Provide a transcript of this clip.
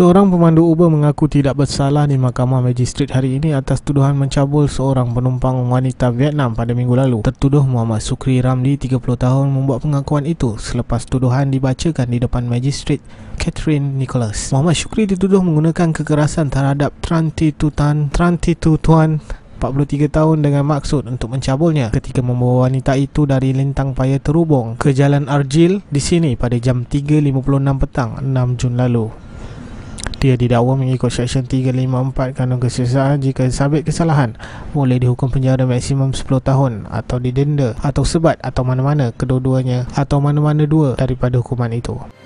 Seorang pemandu Uber mengaku tidak bersalah di Mahkamah Magistrate hari ini atas tuduhan mencabul seorang penumpang wanita Vietnam pada minggu lalu. Tertuduh Muhammad Sukri Ramli, 30 tahun, membuat pengakuan itu selepas tuduhan dibacakan di depan Magistrate Catherine Nicholas. Muhammad Sukri dituduh menggunakan kekerasan terhadap Tranti Tutan, Tranti Tutuan 43 tahun dengan maksud untuk mencabulnya ketika membawa wanita itu dari lintang paya terubung ke Jalan Arjil di sini pada jam 3.56 petang 6 Jun lalu dia didakwa mengikut Seksyen 354 Kanun Kesesahan jika sabit kesalahan boleh dihukum penjara maksimum 10 tahun atau didenda atau sebat atau mana-mana kedua-duanya atau mana-mana dua daripada hukuman itu.